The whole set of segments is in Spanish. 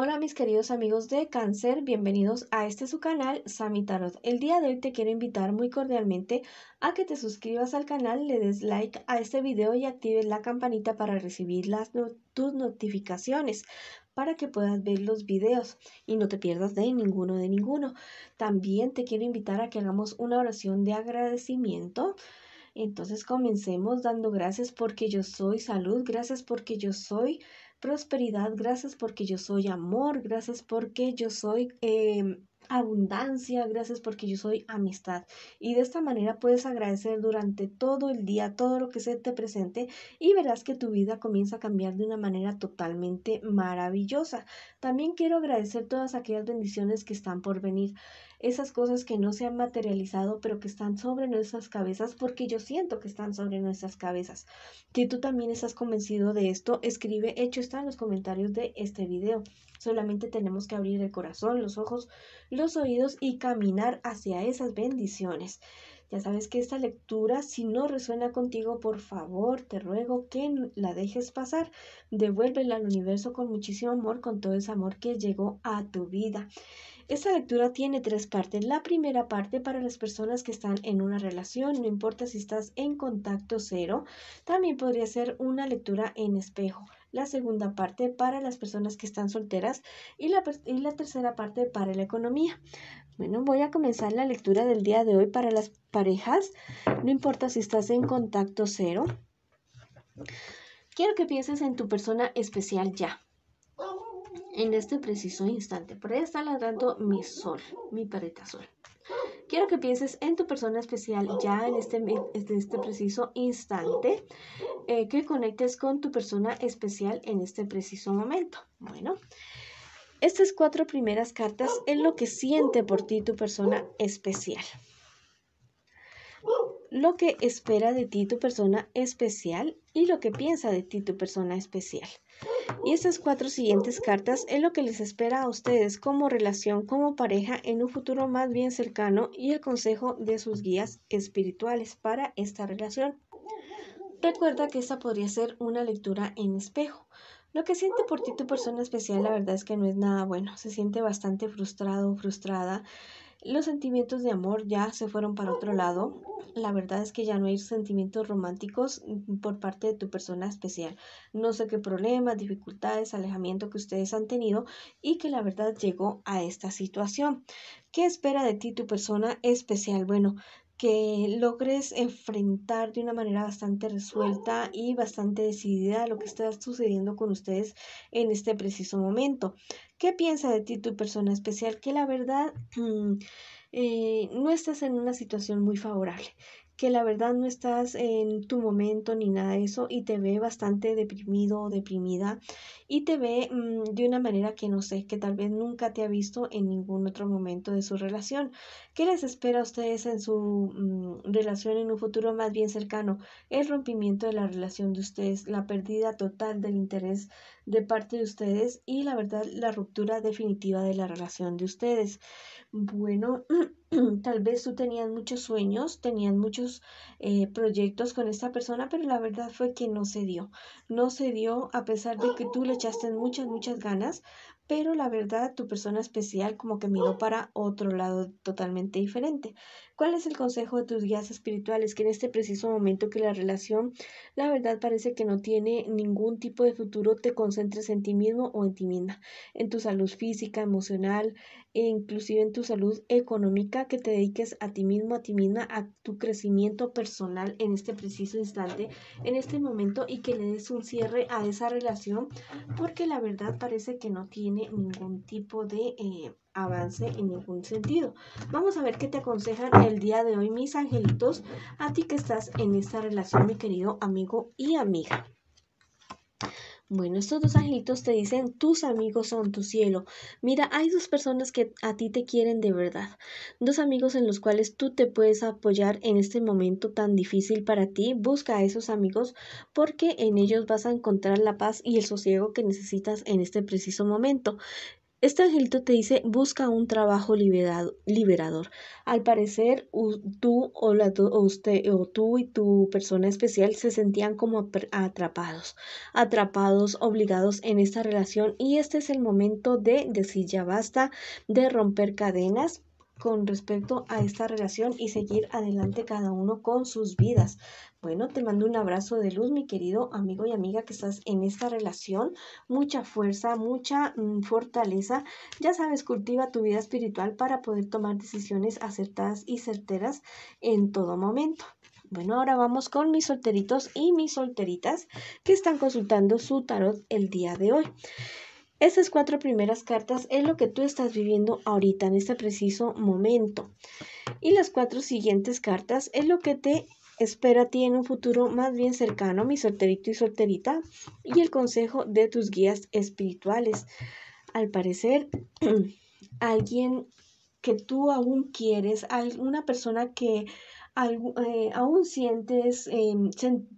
Hola mis queridos amigos de cáncer, bienvenidos a este su canal Sami Tarot. El día de hoy te quiero invitar muy cordialmente a que te suscribas al canal, le des like a este video y actives la campanita para recibir las tus notificaciones para que puedas ver los videos y no te pierdas de ninguno de ninguno. También te quiero invitar a que hagamos una oración de agradecimiento. Entonces comencemos dando gracias porque yo soy salud, gracias porque yo soy prosperidad, gracias porque yo soy amor, gracias porque yo soy em, abundancia, gracias porque yo soy amistad. Y de esta manera puedes agradecer durante todo el día todo lo que se te presente y verás que tu vida comienza a cambiar de una manera totalmente maravillosa. También quiero agradecer todas aquellas bendiciones que están por venir esas cosas que no se han materializado, pero que están sobre nuestras cabezas, porque yo siento que están sobre nuestras cabezas. Si tú también estás convencido de esto, escribe, hecho está en los comentarios de este video. Solamente tenemos que abrir el corazón, los ojos, los oídos y caminar hacia esas bendiciones. Ya sabes que esta lectura, si no resuena contigo, por favor, te ruego que la dejes pasar. Devuélvela al universo con muchísimo amor, con todo ese amor que llegó a tu vida. Esta lectura tiene tres partes. La primera parte para las personas que están en una relación, no importa si estás en contacto cero, también podría ser una lectura en espejo. La segunda parte para las personas que están solteras y la, y la tercera parte para la economía. Bueno, voy a comenzar la lectura del día de hoy para las parejas. No importa si estás en contacto cero. Quiero que pienses en tu persona especial ya. En este preciso instante. Por ahí está ladrando mi sol, mi pareta sol. Quiero que pienses en tu persona especial ya en este, este preciso instante, eh, que conectes con tu persona especial en este preciso momento. Bueno, estas cuatro primeras cartas es lo que siente por ti tu persona especial. Lo que espera de ti tu persona especial y lo que piensa de ti tu persona especial. Y estas cuatro siguientes cartas es lo que les espera a ustedes como relación, como pareja en un futuro más bien cercano y el consejo de sus guías espirituales para esta relación. Recuerda que esta podría ser una lectura en espejo lo que siente por ti tu persona especial, la verdad es que no es nada bueno. Se siente bastante frustrado o frustrada. Los sentimientos de amor ya se fueron para otro lado. La verdad es que ya no hay sentimientos románticos mm, por parte de tu persona especial. No sé qué problemas, dificultades, alejamiento que ustedes han tenido y que la verdad llegó a esta situación. ¿Qué espera de ti tu persona especial? Bueno, que logres enfrentar de una manera bastante resuelta y bastante decidida lo que está sucediendo con ustedes en este preciso momento. ¿Qué piensa de ti tu persona especial? Que la verdad eh, no estás en una situación muy favorable que la verdad no estás en tu momento ni nada de eso y te ve bastante deprimido o deprimida y te ve mm, de una manera que no sé, que tal vez nunca te ha visto en ningún otro momento de su relación. ¿Qué les espera a ustedes en su mm, relación en un futuro más bien cercano? El rompimiento de la relación de ustedes, la pérdida total del interés de parte de ustedes y la verdad la ruptura definitiva de la relación de ustedes. Bueno, tal vez tú tenías muchos sueños, tenías muchos eh, proyectos con esta persona, pero la verdad fue que no se dio. No se dio a pesar de que tú le echaste muchas, muchas ganas, pero la verdad tu persona especial como que miró para otro lado totalmente diferente. ¿Cuál es el consejo de tus guías espirituales? Que en este preciso momento que la relación, la verdad parece que no tiene ningún tipo de futuro, te concentres en ti mismo o en ti misma, en tu salud física, emocional e inclusive en tu salud económica, que te dediques a ti mismo, a ti misma, a tu crecimiento personal en este preciso instante, en este momento y que le des un cierre a esa relación, porque la verdad parece que no tiene ningún tipo de... Eh, avance en ningún sentido. Vamos a ver qué te aconsejan el día de hoy, mis angelitos, a ti que estás en esta relación, mi querido amigo y amiga. Bueno, estos dos angelitos te dicen, tus amigos son tu cielo. Mira, hay dos personas que a ti te quieren de verdad. Dos amigos en los cuales tú te puedes apoyar en este momento tan difícil para ti. Busca a esos amigos porque en ellos vas a encontrar la paz y el sosiego que necesitas en este preciso momento. Este angelito te dice, busca un trabajo liberador. Al parecer, tú o, la, usted, o tú y tu persona especial se sentían como atrapados, atrapados, obligados en esta relación y este es el momento de decir ya basta, de romper cadenas con respecto a esta relación y seguir adelante cada uno con sus vidas. Bueno, te mando un abrazo de luz, mi querido amigo y amiga que estás en esta relación. Mucha fuerza, mucha mm, fortaleza. Ya sabes, cultiva tu vida espiritual para poder tomar decisiones acertadas y certeras en todo momento. Bueno, ahora vamos con mis solteritos y mis solteritas que están consultando su tarot el día de hoy. Estas cuatro primeras cartas es lo que tú estás viviendo ahorita en este preciso momento. Y las cuatro siguientes cartas es lo que te Espera a ti en un futuro más bien cercano, mi solterito y solterita, y el consejo de tus guías espirituales. Al parecer, alguien que tú aún quieres, alguna persona que eh, aún sientes, em,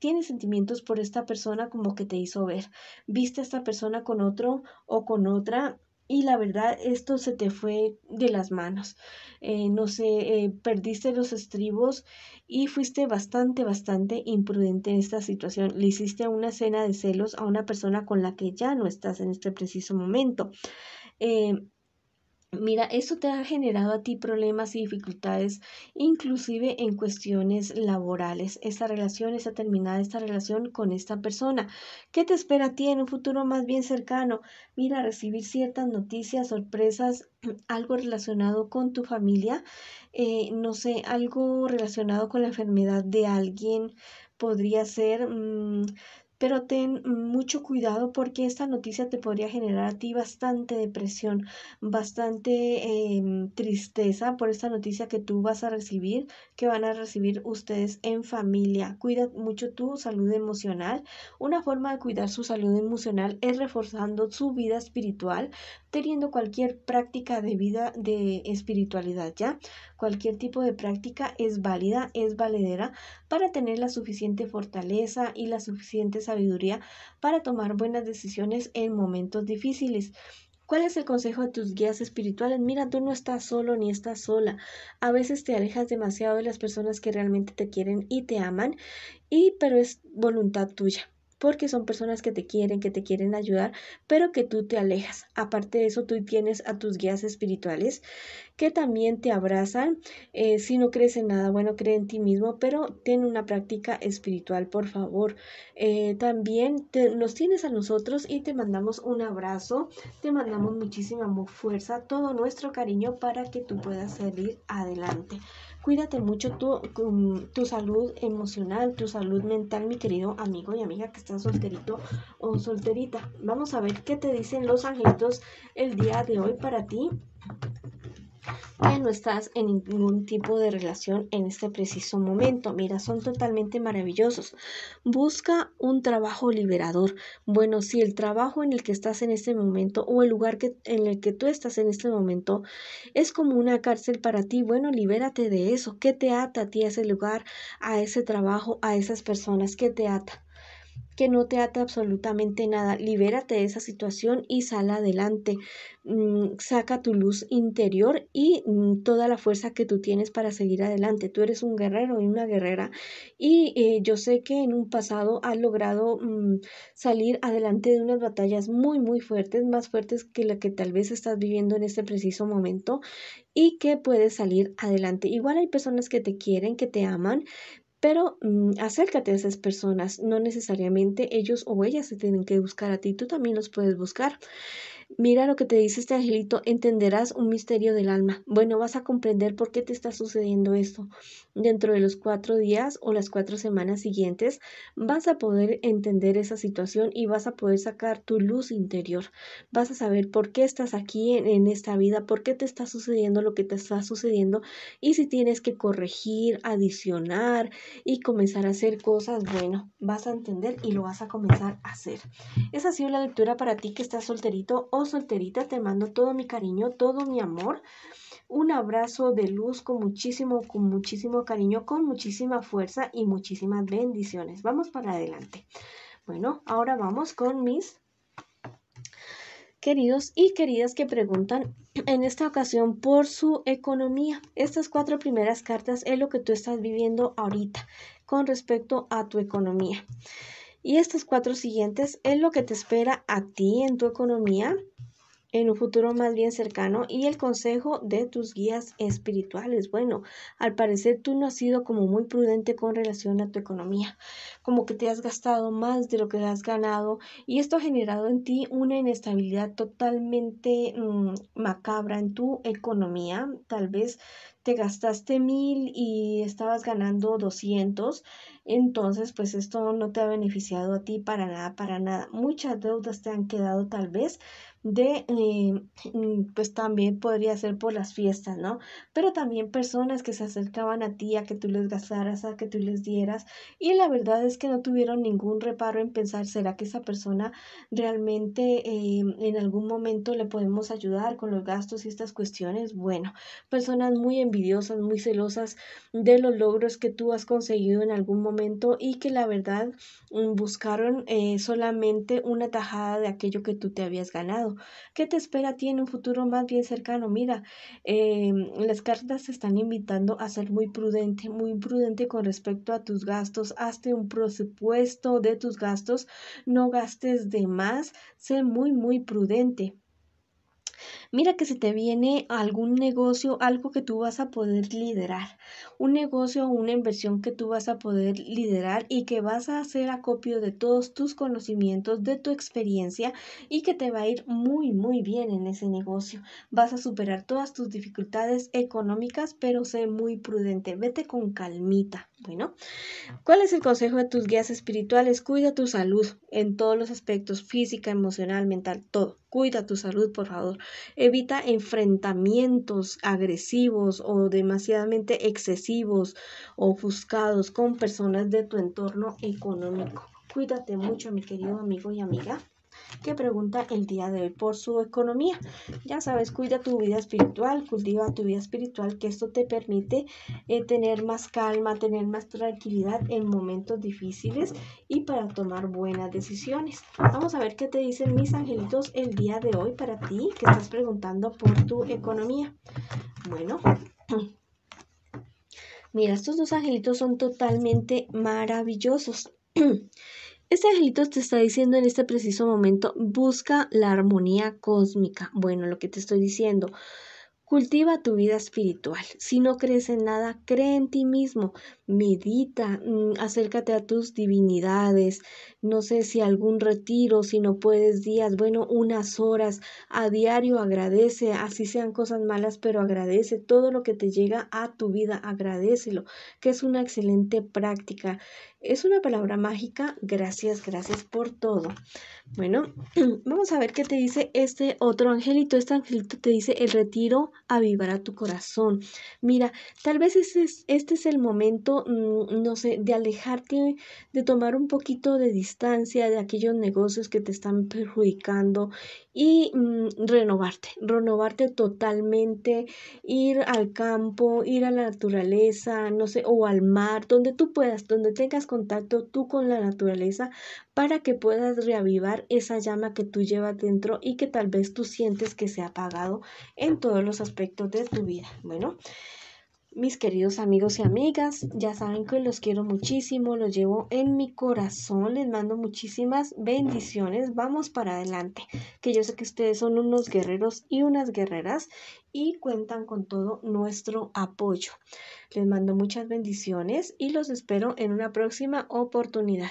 tiene sentimientos por esta persona como que te hizo ver. Viste a esta persona con otro o con otra y la verdad esto se te fue de las manos. Eh, no sé, eh, perdiste los estribos y fuiste bastante, bastante imprudente en esta situación. Le hiciste una cena de celos a una persona con la que ya no estás en este preciso momento. Eh, Mira, esto te ha generado a ti problemas y dificultades, inclusive en cuestiones laborales. Esta relación está terminada, esta relación con esta persona. ¿Qué te espera a ti en un futuro más bien cercano? Mira, recibir ciertas noticias, sorpresas, algo relacionado con tu familia, eh, no sé, algo relacionado con la enfermedad de alguien, podría ser mm, pero ten mucho cuidado porque esta noticia te podría generar a ti bastante depresión, bastante em, tristeza por esta noticia que tú vas a recibir, que van a recibir ustedes en familia. Cuida mucho tu salud emocional. Una forma de cuidar su salud emocional es reforzando su vida espiritual, teniendo cualquier práctica de vida de espiritualidad, ¿ya? Cualquier tipo de práctica es válida, es valedera para tener la suficiente fortaleza y la suficiente sabiduría para tomar buenas decisiones en momentos difíciles. ¿Cuál es el consejo de tus guías espirituales? Mira, tú no estás solo ni estás sola. A veces te alejas demasiado de las personas que realmente te quieren y te aman, y pero es voluntad tuya porque son personas que te quieren, que te quieren ayudar, pero que tú te alejas. Aparte de eso, tú tienes a tus guías espirituales que también te abrazan. Eh, si no crees en nada, bueno, cree en ti mismo, pero ten una práctica espiritual, por favor. Eh, también nos tienes a nosotros y te mandamos un abrazo, te mandamos muchísima fuerza, todo nuestro cariño para que tú puedas salir adelante. Cuídate mucho tu, mm, tu salud emocional, tu salud mental, mi querido amigo y amiga que está solterito o solterita. Vamos a ver qué te dicen los angelitos el día de hoy para ti Ah. que no estás en ningún tipo de relación en este preciso momento. Mira, son totalmente maravillosos. Busca un trabajo liberador. Bueno, si el trabajo en el que estás en este momento o el lugar en el que tú estás en este momento es como una cárcel para ti, bueno, libérate de eso. ¿Qué te ata a ti a ese lugar, a ese trabajo, a esas personas? ¿Qué te ata? que no te ata absolutamente nada. Libérate de esa situación y sal adelante. Mm, saca tu luz interior y mm, toda la fuerza que tú tienes para seguir adelante. Tú eres un guerrero y una guerrera y eh, yo sé que en un pasado has logrado mm, salir adelante de unas batallas muy, muy fuertes, más fuertes que la que tal vez estás viviendo en este preciso momento y que puedes salir adelante. Igual hay personas que te quieren, que te aman, pero mm, acércate a esas personas, no necesariamente ellos o ellas se tienen que buscar a ti, tú también los puedes buscar. Mira lo que te dice este angelito, entenderás un misterio del alma. Bueno, vas a comprender por qué te está sucediendo esto. Dentro de los cuatro días o las cuatro semanas siguientes, vas a poder entender esa situación y vas a poder sacar tu luz interior. Vas a saber por qué estás aquí en, esta vida, por qué te está sucediendo lo que te está sucediendo y si tienes que corregir, adicionar y comenzar a hacer cosas, bueno, vas a entender y lo vas a comenzar a hacer. Esa ha sido la lectura para ti que estás solterito Oh, solterita, te mando todo mi cariño, todo mi amor. Un abrazo de luz con muchísimo, con muchísimo cariño, con muchísima fuerza y muchísimas bendiciones. Vamos para adelante. Bueno, ahora vamos con mis queridos y queridas que preguntan en esta ocasión por su economía. Estas cuatro primeras cartas es lo que tú estás viviendo ahorita con respecto a tu economía. Y estos cuatro siguientes es lo que te espera a ti en tu economía en un futuro más bien cercano y el consejo de tus guías espirituales. Bueno, al parecer tú no has sido como muy prudente con relación a tu economía, como que te has gastado más de lo que has ganado y esto ha generado en ti una inestabilidad totalmente mm, macabra en tu economía. Tal vez te gastaste mil y estabas ganando 200 entonces, pues esto no te ha beneficiado a ti para nada, para nada. Muchas deudas te han quedado tal vez, de, eh, mm, pues también podría ser por las fiestas, ¿no? Pero también personas que se acercaban a ti a que tú les gastaras, a que tú les dieras, y la verdad es que no tuvieron ningún reparo en pensar, ¿será que esa persona realmente eh, en algún momento le podemos ayudar con los gastos y estas cuestiones? Bueno, personas muy envidiosas, muy celosas de los logros que tú has conseguido en algún momento y que la verdad mm, buscaron eh, solamente una tajada de aquello que tú te habías ganado. ¿Qué te espera a ti en un futuro más bien cercano? Mira, eh, las cartas te están invitando a ser muy prudente, muy prudente con respecto a tus gastos. Hazte un presupuesto de tus gastos, no gastes de más, sé muy, muy prudente. Mira que si te viene algún negocio, algo que tú vas a poder liderar, un negocio o una inversión que tú vas a poder liderar y que vas a hacer acopio de todos tus conocimientos, de tu experiencia y que te va a ir muy, muy bien en ese negocio. Vas a superar todas tus dificultades económicas, pero sé muy prudente, vete con calmita. Bueno, ¿cuál es el consejo de tus guías espirituales? Cuida tu salud en todos los aspectos, física, emocional, mental, todo. Cuida tu salud, por favor. Evita enfrentamientos agresivos o demasiadamente excesivos, o ofuscados con personas de tu entorno económico. Cuídate mucho, mi querido amigo y amiga que pregunta el día de hoy por su economía. Ya sabes, cuida tu vida espiritual, cultiva tu vida espiritual, que esto te permite eh, tener más calma, tener más tranquilidad en momentos difíciles y para tomar buenas decisiones. Vamos a ver qué te dicen mis angelitos el día de hoy para ti que estás preguntando por tu economía. Bueno. Mira, estos dos angelitos son totalmente maravillosos. Este angelito te está diciendo en este preciso momento, busca la armonía cósmica. Bueno, lo que te estoy diciendo, Cultiva tu vida espiritual. Si no crees en nada, cree en ti mismo, medita, mm, acércate a tus divinidades, no sé si algún retiro, si no puedes días, bueno, unas horas a diario agradece, así sean cosas malas, pero agradece todo lo que te llega a tu vida, agradecelo, que es una excelente práctica. Es una palabra mágica, gracias, gracias por todo. Bueno, vamos a ver qué te dice este otro angelito. Este angelito te dice, el retiro avivará tu corazón. Mira, tal vez este es, este es el momento, mm, no sé, de alejarte, de tomar un poquito de distancia de aquellos negocios que te están perjudicando y mm, renovarte, renovarte totalmente, ir al campo, ir a la naturaleza, no sé, o al mar, donde tú puedas, donde tengas contacto tú con la naturaleza para que puedas reavivar esa llama que tú llevas dentro y que tal vez tú sientes que se ha apagado en todos los aspectos de tu vida. Bueno, mis queridos amigos y amigas. Ya saben que los quiero muchísimo, los llevo en mi corazón, les mando muchísimas bendiciones. Vamos para adelante, que yo sé que ustedes son unos guerreros y unas guerreras y cuentan con todo nuestro apoyo. Les mando muchas bendiciones y los espero en una próxima oportunidad.